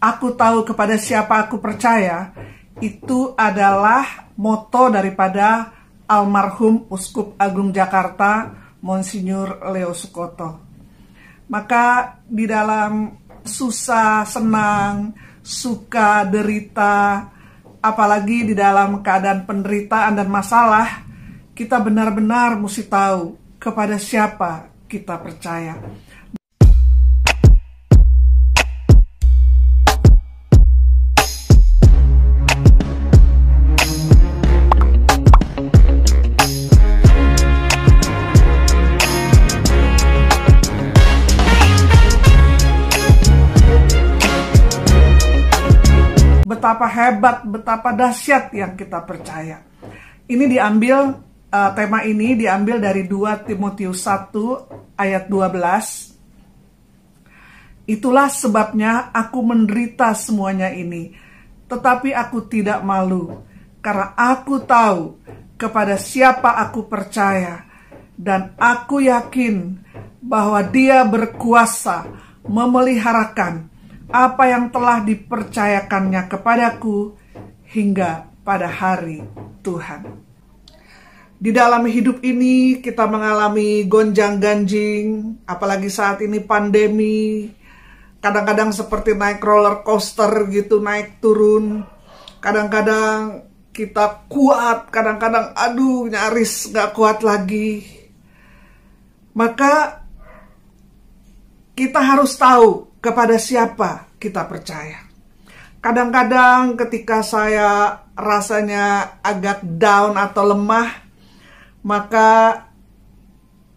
aku tahu kepada siapa aku percaya itu adalah moto daripada almarhum Uskup Agung Jakarta Monsinyur Leo Sukoto. Maka di dalam susah, senang, suka, derita, apalagi di dalam keadaan penderitaan dan masalah, kita benar-benar mesti tahu kepada siapa kita percaya. betapa hebat, betapa dahsyat yang kita percaya. Ini diambil uh, tema ini diambil dari 2 Timotius 1 ayat 12. Itulah sebabnya aku menderita semuanya ini, tetapi aku tidak malu karena aku tahu kepada siapa aku percaya dan aku yakin bahwa dia berkuasa memeliharakan apa yang telah dipercayakannya kepadaku hingga pada hari Tuhan. Di dalam hidup ini kita mengalami gonjang-ganjing, apalagi saat ini pandemi. Kadang-kadang seperti naik roller coaster gitu, naik turun. Kadang-kadang kita kuat, kadang-kadang aduh nyaris gak kuat lagi. Maka kita harus tahu kepada siapa kita percaya. Kadang-kadang ketika saya rasanya agak down atau lemah, maka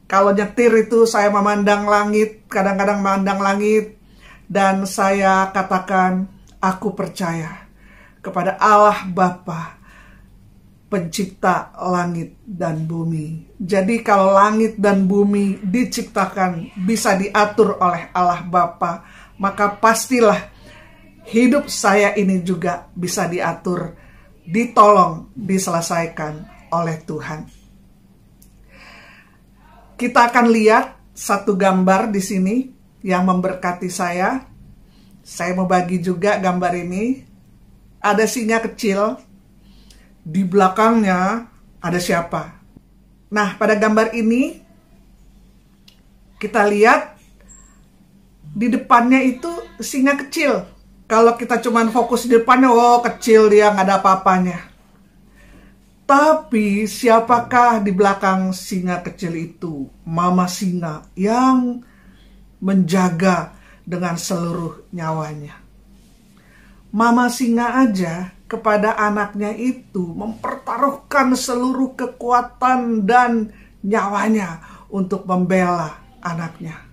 kalau nyetir itu saya memandang langit, kadang-kadang memandang langit, dan saya katakan, aku percaya kepada Allah Bapa, pencipta langit dan bumi. Jadi kalau langit dan bumi diciptakan, bisa diatur oleh Allah Bapa, maka pastilah hidup saya ini juga bisa diatur, ditolong, diselesaikan oleh Tuhan. Kita akan lihat satu gambar di sini yang memberkati saya. Saya mau bagi juga gambar ini. Ada singa kecil. Di belakangnya ada siapa? Nah, pada gambar ini kita lihat di depannya itu singa kecil. Kalau kita cuman fokus di depannya, oh kecil dia nggak ada apa-apanya. Tapi siapakah di belakang singa kecil itu? Mama singa yang menjaga dengan seluruh nyawanya. Mama singa aja kepada anaknya itu mempertaruhkan seluruh kekuatan dan nyawanya untuk membela anaknya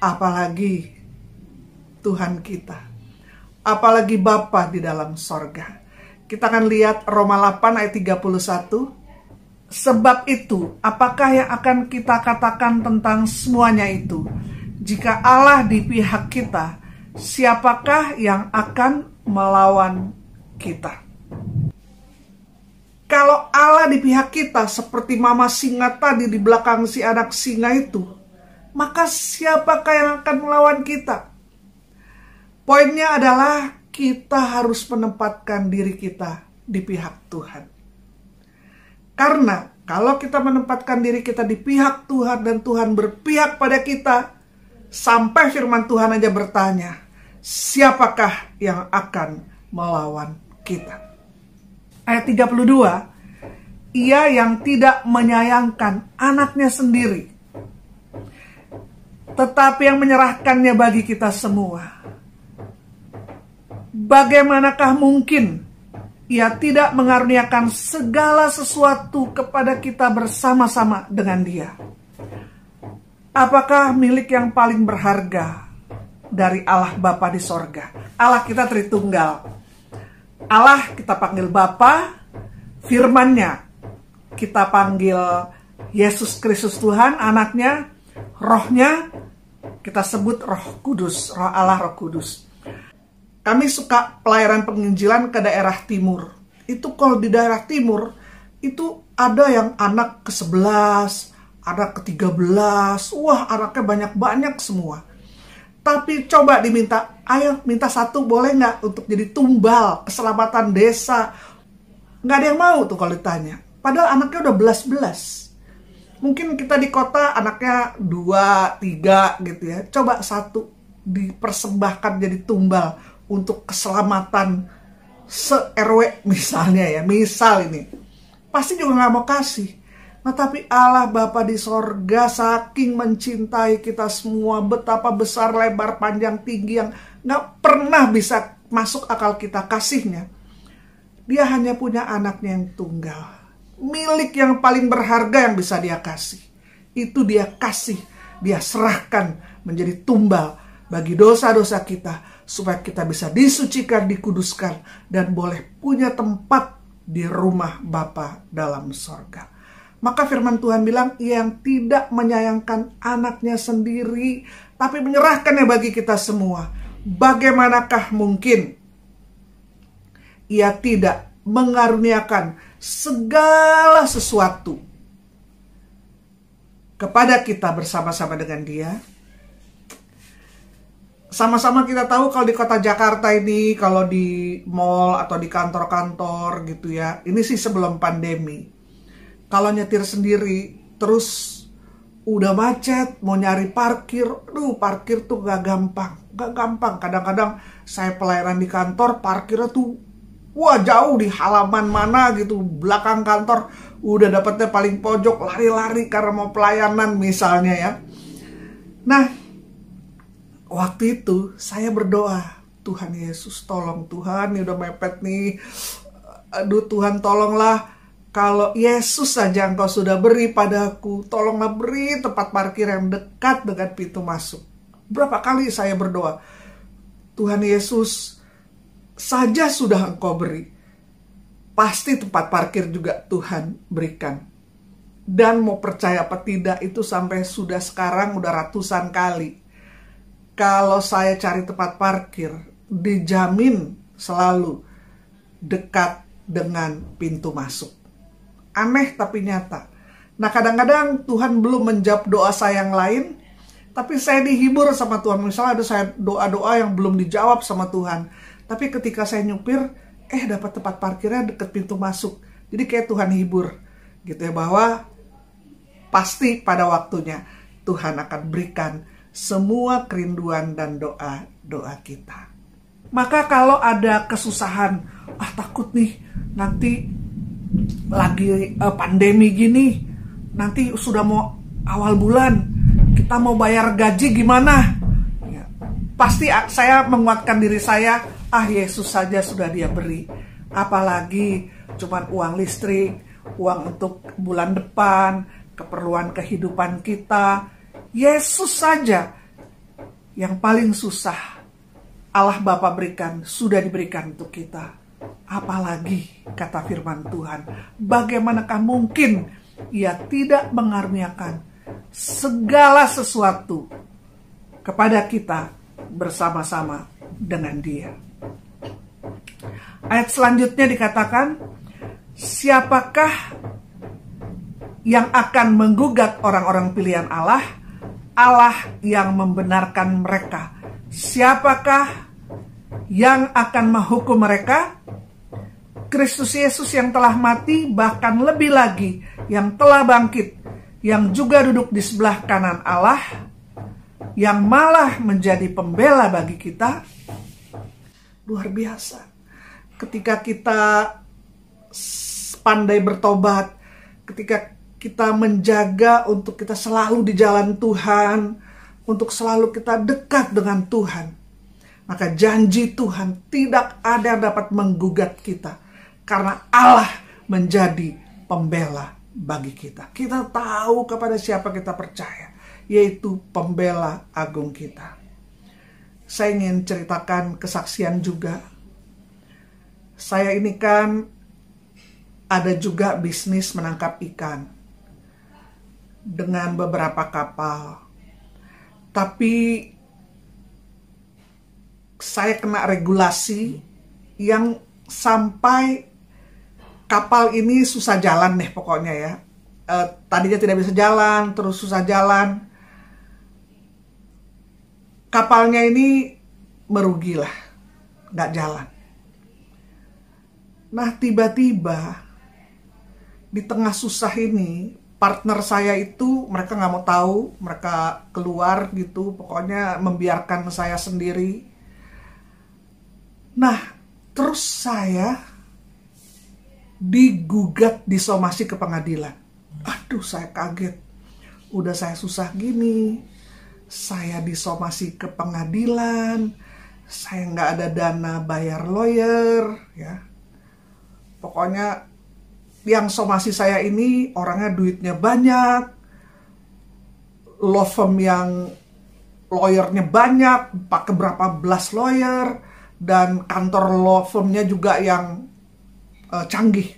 apalagi Tuhan kita, apalagi Bapa di dalam sorga. Kita akan lihat Roma 8 ayat 31. Sebab itu, apakah yang akan kita katakan tentang semuanya itu? Jika Allah di pihak kita, siapakah yang akan melawan kita? Kalau Allah di pihak kita, seperti mama singa tadi di belakang si anak singa itu, maka siapakah yang akan melawan kita? Poinnya adalah kita harus menempatkan diri kita di pihak Tuhan. Karena kalau kita menempatkan diri kita di pihak Tuhan dan Tuhan berpihak pada kita, sampai firman Tuhan aja bertanya, siapakah yang akan melawan kita? Ayat 32, ia yang tidak menyayangkan anaknya sendiri, tetapi yang menyerahkannya bagi kita semua. Bagaimanakah mungkin ia tidak mengaruniakan segala sesuatu kepada kita bersama-sama dengan Dia? Apakah milik yang paling berharga dari Allah Bapa di sorga? Allah kita Tritunggal. Allah kita panggil Bapa, firmannya kita panggil Yesus Kristus Tuhan, anaknya, Rohnya kita sebut Roh Kudus, Roh Allah, Roh Kudus. Kami suka pelayaran penginjilan ke daerah timur. Itu kalau di daerah timur itu ada yang anak ke-11, anak ke-13, wah anaknya banyak-banyak semua. Tapi coba diminta, ayo minta satu boleh nggak untuk jadi tumbal, keselamatan desa. Nggak ada yang mau tuh kalau ditanya. Padahal anaknya udah belas-belas mungkin kita di kota anaknya dua tiga gitu ya coba satu dipersembahkan jadi tumbal untuk keselamatan se RW misalnya ya misal ini pasti juga nggak mau kasih Nah tapi Allah Bapa di sorga saking mencintai kita semua betapa besar lebar panjang tinggi yang nggak pernah bisa masuk akal kita kasihnya. Dia hanya punya anaknya yang tunggal milik yang paling berharga yang bisa dia kasih. Itu dia kasih, dia serahkan menjadi tumbal bagi dosa-dosa kita supaya kita bisa disucikan, dikuduskan dan boleh punya tempat di rumah Bapa dalam sorga. Maka firman Tuhan bilang yang tidak menyayangkan anaknya sendiri tapi menyerahkannya bagi kita semua. Bagaimanakah mungkin ia tidak mengaruniakan segala sesuatu kepada kita bersama-sama dengan dia. Sama-sama kita tahu kalau di kota Jakarta ini, kalau di mall atau di kantor-kantor gitu ya, ini sih sebelum pandemi. Kalau nyetir sendiri, terus udah macet, mau nyari parkir, aduh parkir tuh gak gampang, gak gampang. Kadang-kadang saya pelayanan di kantor, parkirnya tuh wah jauh di halaman mana gitu belakang kantor udah dapetnya paling pojok lari-lari karena mau pelayanan misalnya ya nah waktu itu saya berdoa Tuhan Yesus tolong Tuhan ini udah mepet nih aduh Tuhan tolonglah kalau Yesus saja engkau sudah beri padaku tolonglah beri tempat parkir yang dekat dengan pintu masuk berapa kali saya berdoa Tuhan Yesus saja sudah engkau beri, pasti tempat parkir juga Tuhan berikan. Dan mau percaya apa tidak itu sampai sudah sekarang udah ratusan kali. Kalau saya cari tempat parkir, dijamin selalu dekat dengan pintu masuk. Aneh tapi nyata. Nah kadang-kadang Tuhan belum menjawab doa saya yang lain, tapi saya dihibur sama Tuhan. Misalnya ada saya doa-doa yang belum dijawab sama Tuhan tapi ketika saya nyupir, eh dapat tempat parkirnya deket pintu masuk. Jadi kayak Tuhan hibur gitu ya bahwa pasti pada waktunya Tuhan akan berikan semua kerinduan dan doa doa kita. Maka kalau ada kesusahan, ah takut nih nanti lagi eh, pandemi gini, nanti sudah mau awal bulan, kita mau bayar gaji gimana? Ya, pasti saya menguatkan diri saya ah Yesus saja sudah dia beri apalagi cuman uang listrik uang untuk bulan depan keperluan kehidupan kita Yesus saja yang paling susah Allah Bapa berikan sudah diberikan untuk kita apalagi kata firman Tuhan bagaimanakah mungkin ia tidak mengarmiakan segala sesuatu kepada kita bersama-sama dengan Dia. Ayat selanjutnya dikatakan, siapakah yang akan menggugat orang-orang pilihan Allah? Allah yang membenarkan mereka. Siapakah yang akan menghukum mereka? Kristus Yesus yang telah mati, bahkan lebih lagi yang telah bangkit, yang juga duduk di sebelah kanan Allah, yang malah menjadi pembela bagi kita luar biasa. Ketika kita pandai bertobat, ketika kita menjaga untuk kita selalu di jalan Tuhan, untuk selalu kita dekat dengan Tuhan, maka janji Tuhan tidak ada yang dapat menggugat kita karena Allah menjadi pembela bagi kita. Kita tahu kepada siapa kita percaya, yaitu pembela agung kita saya ingin ceritakan kesaksian juga. Saya ini kan ada juga bisnis menangkap ikan dengan beberapa kapal. Tapi saya kena regulasi yang sampai kapal ini susah jalan nih pokoknya ya. E, tadinya tidak bisa jalan, terus susah jalan kapalnya ini merugilah, nggak jalan. Nah tiba-tiba di tengah susah ini partner saya itu mereka nggak mau tahu, mereka keluar gitu, pokoknya membiarkan saya sendiri. Nah terus saya digugat disomasi ke pengadilan. Aduh saya kaget, udah saya susah gini, saya disomasi ke pengadilan, saya nggak ada dana bayar lawyer, ya. Pokoknya yang somasi saya ini orangnya duitnya banyak, law firm yang lawyernya banyak, pakai berapa belas lawyer, dan kantor law firmnya juga yang uh, canggih.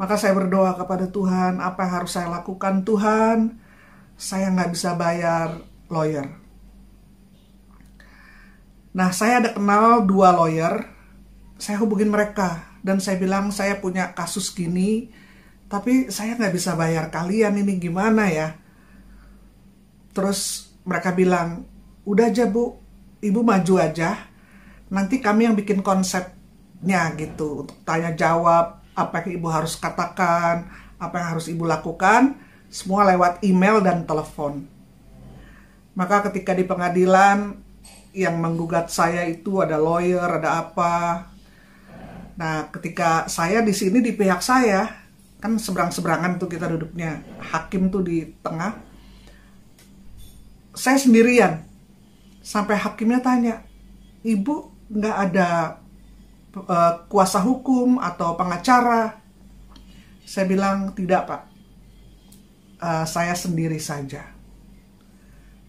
Maka saya berdoa kepada Tuhan, apa yang harus saya lakukan Tuhan? saya nggak bisa bayar lawyer. Nah, saya ada kenal dua lawyer, saya hubungin mereka, dan saya bilang saya punya kasus gini, tapi saya nggak bisa bayar kalian, ini gimana ya? Terus mereka bilang, udah aja bu, ibu maju aja, nanti kami yang bikin konsepnya gitu, untuk tanya jawab, apa yang ibu harus katakan, apa yang harus ibu lakukan, semua lewat email dan telepon. Maka ketika di pengadilan yang menggugat saya itu ada lawyer, ada apa. Nah, ketika saya di sini di pihak saya, kan seberang-seberangan tuh kita duduknya, hakim tuh di tengah. Saya sendirian. Sampai hakimnya tanya, "Ibu nggak ada uh, kuasa hukum atau pengacara?" Saya bilang, "Tidak, Pak." uh, saya sendiri saja.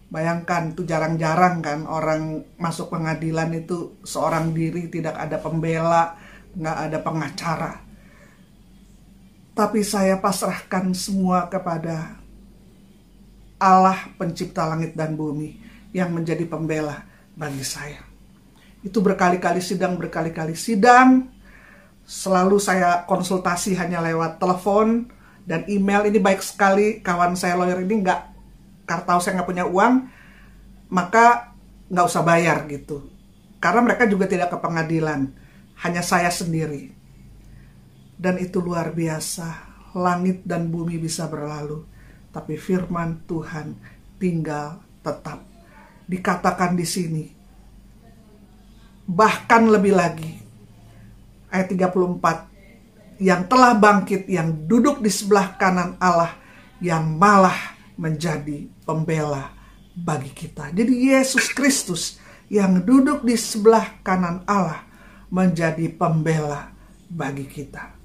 Bayangkan itu jarang-jarang kan orang masuk pengadilan itu seorang diri tidak ada pembela, nggak ada pengacara. Tapi saya pasrahkan semua kepada Allah pencipta langit dan bumi yang menjadi pembela bagi saya. Itu berkali-kali sidang, berkali-kali sidang. Selalu saya konsultasi hanya lewat telepon, dan email ini baik sekali kawan saya lawyer ini nggak kartau saya nggak punya uang maka nggak usah bayar gitu karena mereka juga tidak ke pengadilan hanya saya sendiri dan itu luar biasa langit dan bumi bisa berlalu tapi firman Tuhan tinggal tetap dikatakan di sini bahkan lebih lagi ayat 34 yang telah bangkit, yang duduk di sebelah kanan Allah, yang malah menjadi pembela bagi kita. Jadi Yesus Kristus yang duduk di sebelah kanan Allah menjadi pembela bagi kita.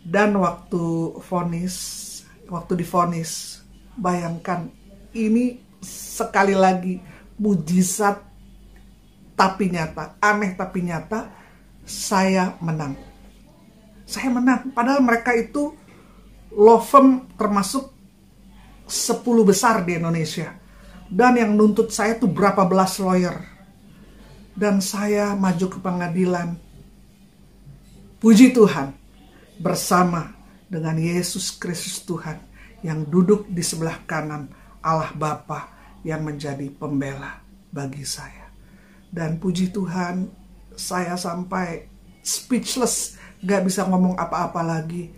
Dan waktu vonis, waktu difonis, bayangkan ini sekali lagi mujizat tapi nyata, aneh tapi nyata, saya menang saya menang padahal mereka itu law firm termasuk 10 besar di Indonesia dan yang nuntut saya itu berapa belas lawyer dan saya maju ke pengadilan puji Tuhan bersama dengan Yesus Kristus Tuhan yang duduk di sebelah kanan Allah Bapa yang menjadi pembela bagi saya dan puji Tuhan saya sampai speechless gak bisa ngomong apa-apa lagi.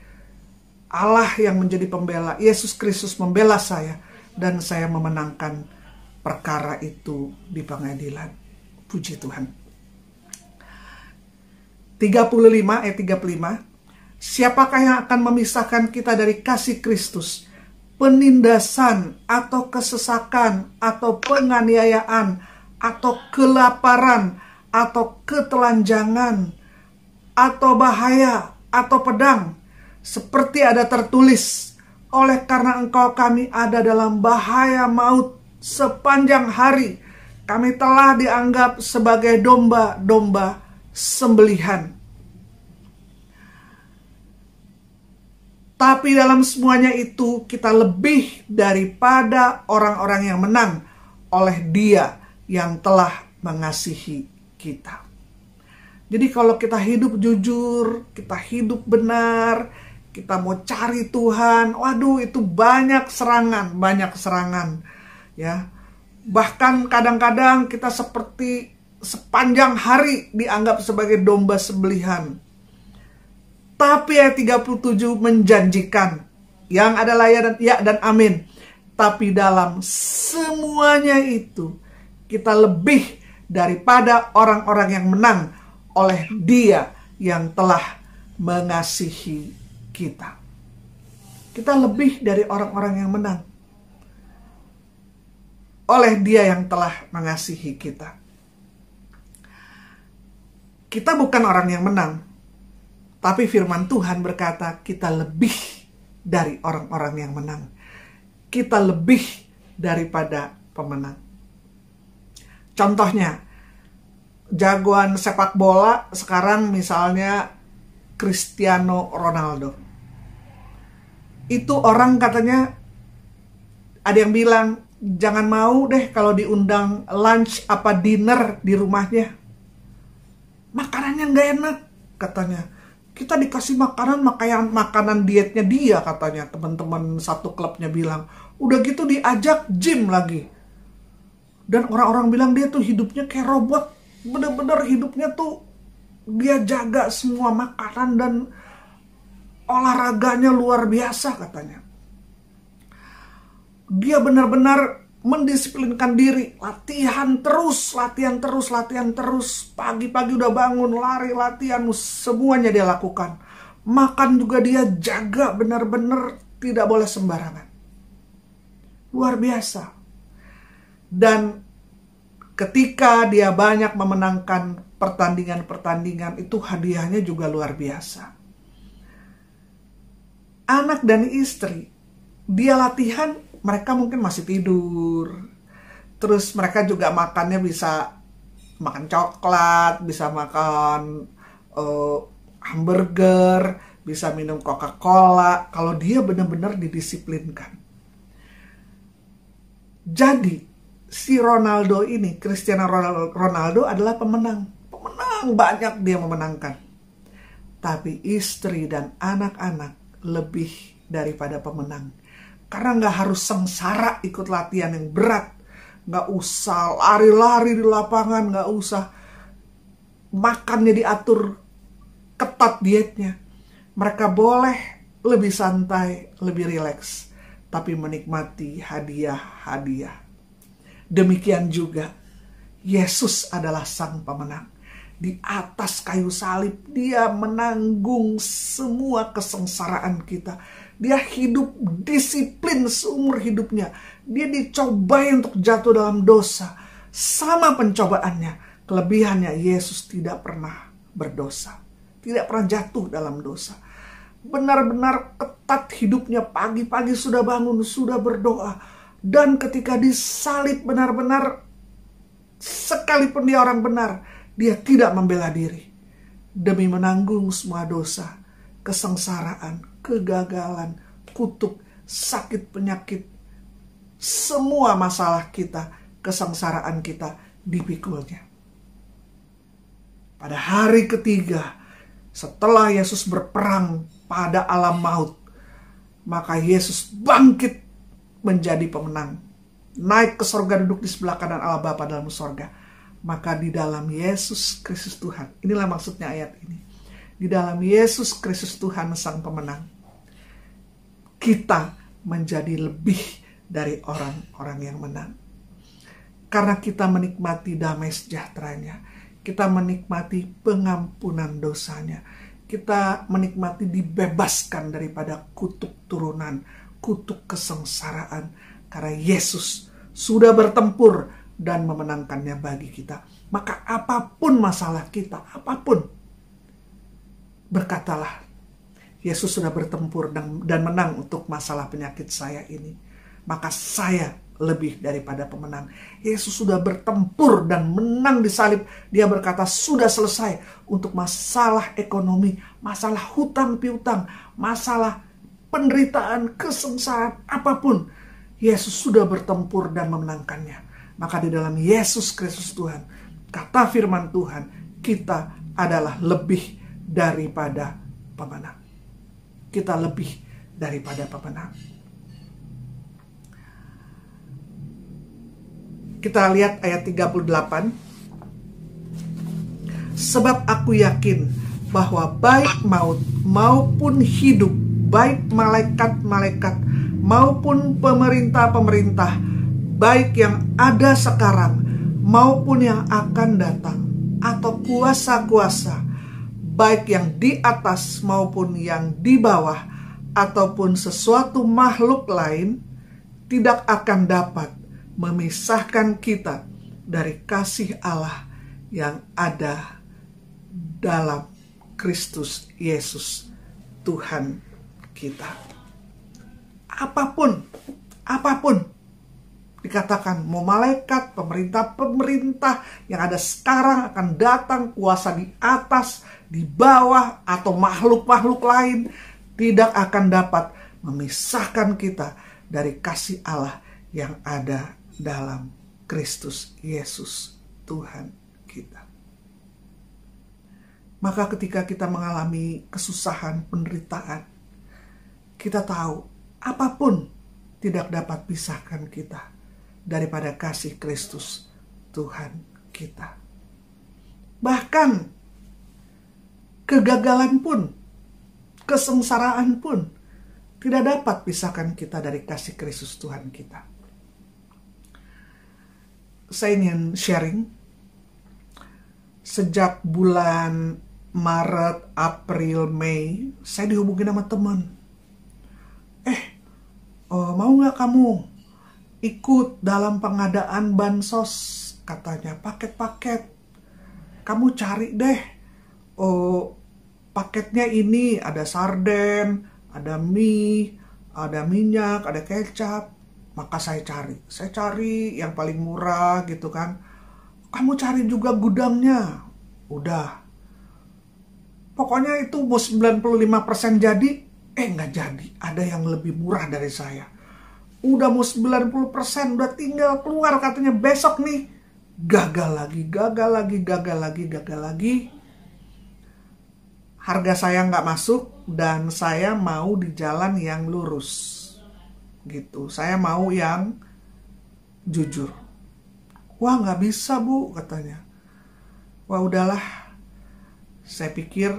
Allah yang menjadi pembela, Yesus Kristus membela saya dan saya memenangkan perkara itu di pengadilan. Puji Tuhan. 35 eh, 35 Siapakah yang akan memisahkan kita dari kasih Kristus? Penindasan atau kesesakan atau penganiayaan atau kelaparan atau ketelanjangan atau bahaya atau pedang seperti ada tertulis oleh karena engkau kami ada dalam bahaya maut sepanjang hari kami telah dianggap sebagai domba-domba sembelihan Tapi dalam semuanya itu kita lebih daripada orang-orang yang menang oleh Dia yang telah mengasihi kita. Jadi kalau kita hidup jujur, kita hidup benar, kita mau cari Tuhan, waduh itu banyak serangan, banyak serangan ya. Bahkan kadang-kadang kita seperti sepanjang hari dianggap sebagai domba sebelihan. Tapi ayat 37 menjanjikan yang adalah ya dan, ya dan amin. Tapi dalam semuanya itu kita lebih daripada orang-orang yang menang oleh Dia yang telah mengasihi kita. Kita lebih dari orang-orang yang menang. Oleh Dia yang telah mengasihi kita. Kita bukan orang yang menang, tapi firman Tuhan berkata, kita lebih dari orang-orang yang menang. Kita lebih daripada pemenang. Contohnya, jagoan sepak bola sekarang misalnya Cristiano Ronaldo. Itu orang katanya ada yang bilang jangan mau deh kalau diundang lunch apa dinner di rumahnya. Makanannya nggak enak katanya. Kita dikasih makanan makanan makanan dietnya dia katanya teman-teman satu klubnya bilang. Udah gitu diajak gym lagi. Dan orang-orang bilang dia tuh hidupnya kayak robot bener-bener hidupnya tuh dia jaga semua makanan dan olahraganya luar biasa katanya. Dia benar-benar mendisiplinkan diri, latihan terus, latihan terus, latihan terus. Pagi-pagi udah bangun, lari, latihan, semuanya dia lakukan. Makan juga dia jaga benar-benar tidak boleh sembarangan. Luar biasa. Dan ketika dia banyak memenangkan pertandingan-pertandingan itu hadiahnya juga luar biasa. Anak dan istri, dia latihan mereka mungkin masih tidur. Terus mereka juga makannya bisa makan coklat, bisa makan uh, hamburger, bisa minum Coca-Cola. Kalau dia benar-benar didisiplinkan. Jadi, si Ronaldo ini, Cristiano Ronaldo adalah pemenang. Pemenang banyak dia memenangkan. Tapi istri dan anak-anak lebih daripada pemenang. Karena nggak harus sengsara ikut latihan yang berat. Nggak usah lari-lari di lapangan, nggak usah makannya diatur ketat dietnya. Mereka boleh lebih santai, lebih rileks, tapi menikmati hadiah-hadiah Demikian juga Yesus adalah sang pemenang. Di atas kayu salib dia menanggung semua kesengsaraan kita. Dia hidup disiplin seumur hidupnya. Dia dicobai untuk jatuh dalam dosa. Sama pencobaannya, kelebihannya Yesus tidak pernah berdosa. Tidak pernah jatuh dalam dosa. Benar-benar ketat hidupnya pagi-pagi sudah bangun, sudah berdoa dan ketika disalib benar-benar, sekalipun dia orang benar, dia tidak membela diri. Demi menanggung semua dosa, kesengsaraan, kegagalan, kutuk, sakit penyakit, semua masalah kita, kesengsaraan kita dipikulnya. Pada hari ketiga, setelah Yesus berperang pada alam maut, maka Yesus bangkit menjadi pemenang. Naik ke sorga duduk di sebelah kanan Allah Bapa dalam sorga. Maka di dalam Yesus Kristus Tuhan. Inilah maksudnya ayat ini. Di dalam Yesus Kristus Tuhan Sang Pemenang. Kita menjadi lebih dari orang-orang yang menang. Karena kita menikmati damai sejahteranya. Kita menikmati pengampunan dosanya. Kita menikmati dibebaskan daripada kutuk turunan kutuk kesengsaraan karena Yesus sudah bertempur dan memenangkannya bagi kita. Maka apapun masalah kita, apapun, berkatalah, Yesus sudah bertempur dan, dan menang untuk masalah penyakit saya ini. Maka saya lebih daripada pemenang. Yesus sudah bertempur dan menang di salib. Dia berkata, sudah selesai untuk masalah ekonomi, masalah hutang piutang, masalah penderitaan, kesengsaraan, apapun, Yesus sudah bertempur dan memenangkannya. Maka di dalam Yesus Kristus Tuhan, kata firman Tuhan, kita adalah lebih daripada pemenang. Kita lebih daripada pemenang. Kita lihat ayat 38. Sebab aku yakin bahwa baik maut maupun hidup baik malaikat-malaikat maupun pemerintah-pemerintah, baik yang ada sekarang maupun yang akan datang, atau kuasa-kuasa, baik yang di atas maupun yang di bawah, ataupun sesuatu makhluk lain, tidak akan dapat memisahkan kita dari kasih Allah yang ada dalam Kristus Yesus, Tuhan kita. Apapun, apapun dikatakan mau malaikat, pemerintah, pemerintah yang ada sekarang akan datang kuasa di atas, di bawah atau makhluk-makhluk lain tidak akan dapat memisahkan kita dari kasih Allah yang ada dalam Kristus Yesus Tuhan kita. Maka ketika kita mengalami kesusahan, penderitaan, kita tahu apapun tidak dapat pisahkan kita daripada kasih Kristus Tuhan kita. Bahkan kegagalan pun, kesengsaraan pun tidak dapat pisahkan kita dari kasih Kristus Tuhan kita. Saya ingin sharing sejak bulan Maret, April, Mei, saya dihubungi sama teman Uh, mau nggak kamu ikut dalam pengadaan bansos katanya paket-paket kamu cari deh oh paketnya ini ada sarden ada mie ada minyak ada kecap maka saya cari saya cari yang paling murah gitu kan kamu cari juga gudangnya udah pokoknya itu 95% jadi eh nggak jadi ada yang lebih murah dari saya udah mau 90% udah tinggal keluar katanya besok nih gagal lagi gagal lagi gagal lagi gagal lagi harga saya nggak masuk dan saya mau di jalan yang lurus gitu saya mau yang jujur wah nggak bisa bu katanya wah udahlah saya pikir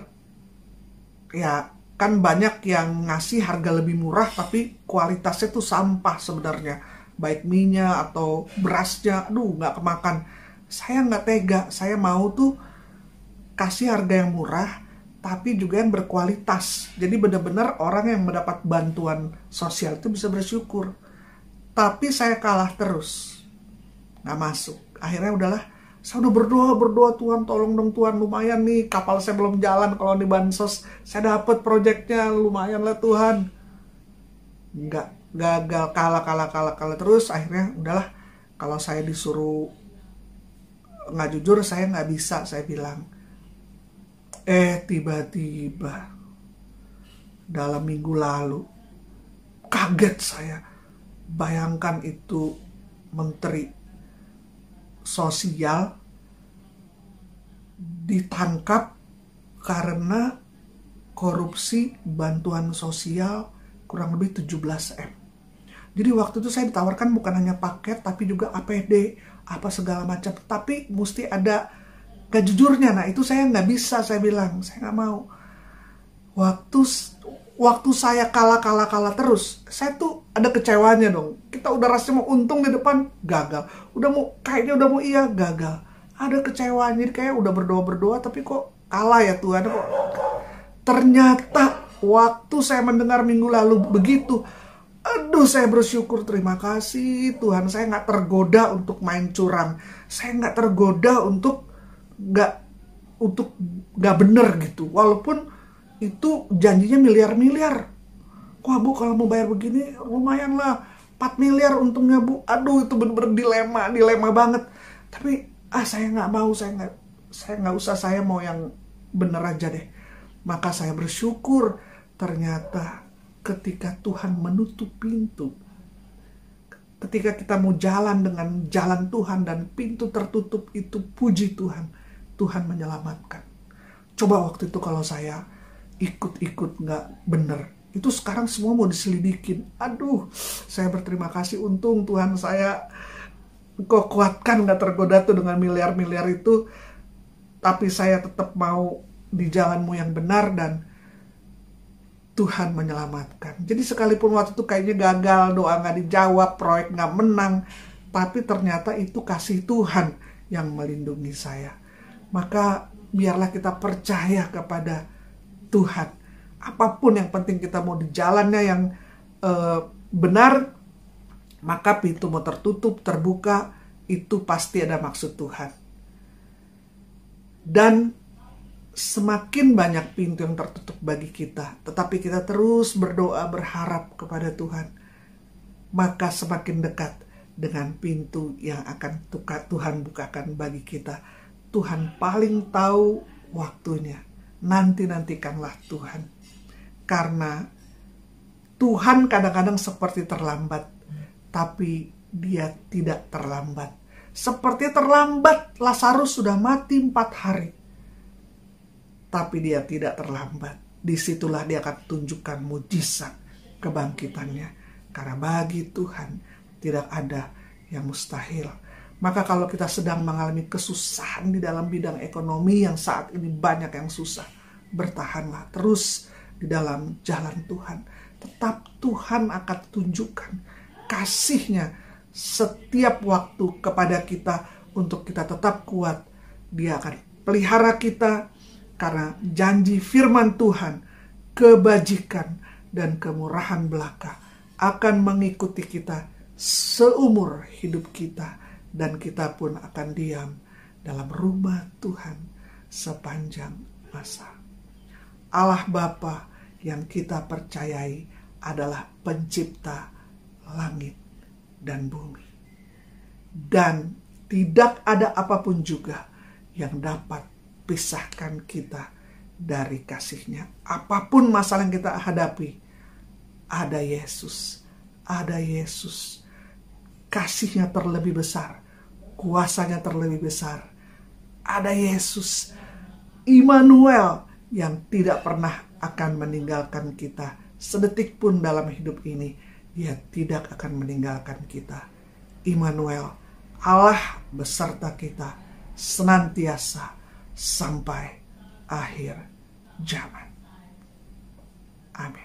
ya kan banyak yang ngasih harga lebih murah tapi kualitasnya tuh sampah sebenarnya baik minyak atau berasnya aduh nggak kemakan saya nggak tega saya mau tuh kasih harga yang murah tapi juga yang berkualitas jadi benar-benar orang yang mendapat bantuan sosial itu bisa bersyukur tapi saya kalah terus nggak masuk akhirnya udahlah saya udah berdoa berdoa Tuhan tolong dong Tuhan lumayan nih kapal saya belum jalan kalau di bansos saya dapat proyeknya lumayan lah Tuhan nggak gagal kalah kalah kalah kalah terus akhirnya udahlah kalau saya disuruh nggak jujur saya nggak bisa saya bilang eh tiba-tiba dalam minggu lalu kaget saya bayangkan itu menteri sosial ditangkap karena korupsi bantuan sosial kurang lebih 17 M. Jadi waktu itu saya ditawarkan bukan hanya paket tapi juga APD, apa segala macam. Tapi mesti ada kejujurnya. Nah itu saya nggak bisa, saya bilang. Saya nggak mau. Waktu waktu saya kalah kalah kalah terus saya tuh ada kecewanya dong kita udah rasanya mau untung di depan gagal udah mau kayaknya udah mau iya gagal ada kecewanya jadi kayak udah berdoa berdoa tapi kok kalah ya Tuhan kok ternyata waktu saya mendengar minggu lalu begitu Aduh saya bersyukur terima kasih Tuhan saya nggak tergoda untuk main curang Saya nggak tergoda untuk nggak untuk nggak bener gitu Walaupun itu janjinya miliar-miliar. Wah bu kalau mau bayar begini lumayan lah 4 miliar untungnya bu. Aduh itu bener-bener dilema, dilema banget. Tapi ah saya nggak mau, saya nggak saya nggak usah, saya mau yang bener aja deh. Maka saya bersyukur ternyata ketika Tuhan menutup pintu, ketika kita mau jalan dengan jalan Tuhan dan pintu tertutup itu puji Tuhan, Tuhan menyelamatkan. Coba waktu itu kalau saya ikut-ikut nggak bener itu sekarang semua mau diselidikin aduh saya berterima kasih untung Tuhan saya kok kuatkan nggak tergoda tuh dengan miliar-miliar itu tapi saya tetap mau di jalanmu yang benar dan Tuhan menyelamatkan. Jadi sekalipun waktu itu kayaknya gagal, doa nggak dijawab, proyek nggak menang, tapi ternyata itu kasih Tuhan yang melindungi saya. Maka biarlah kita percaya kepada Tuhan. Apapun yang penting kita mau di jalannya yang uh, benar, maka pintu mau tertutup, terbuka, itu pasti ada maksud Tuhan. Dan semakin banyak pintu yang tertutup bagi kita, tetapi kita terus berdoa berharap kepada Tuhan, maka semakin dekat dengan pintu yang akan Tuhan bukakan bagi kita. Tuhan paling tahu waktunya nanti-nantikanlah Tuhan. Karena Tuhan kadang-kadang seperti terlambat, tapi dia tidak terlambat. Seperti terlambat, Lazarus sudah mati empat hari. Tapi dia tidak terlambat. Disitulah dia akan tunjukkan mujizat kebangkitannya. Karena bagi Tuhan tidak ada yang mustahil. Maka kalau kita sedang mengalami kesusahan di dalam bidang ekonomi yang saat ini banyak yang susah, bertahanlah terus di dalam jalan Tuhan. Tetap Tuhan akan tunjukkan kasihnya setiap waktu kepada kita untuk kita tetap kuat. Dia akan pelihara kita karena janji firman Tuhan, kebajikan dan kemurahan belaka akan mengikuti kita seumur hidup kita dan kita pun akan diam dalam rumah Tuhan sepanjang masa. Allah Bapa yang kita percayai adalah pencipta langit dan bumi. Dan tidak ada apapun juga yang dapat pisahkan kita dari kasihnya. Apapun masalah yang kita hadapi, ada Yesus. Ada Yesus. Kasihnya terlebih besar kuasanya terlebih besar. Ada Yesus, Immanuel yang tidak pernah akan meninggalkan kita sedetik pun dalam hidup ini. Dia tidak akan meninggalkan kita. Immanuel, Allah beserta kita senantiasa sampai akhir zaman. Amin.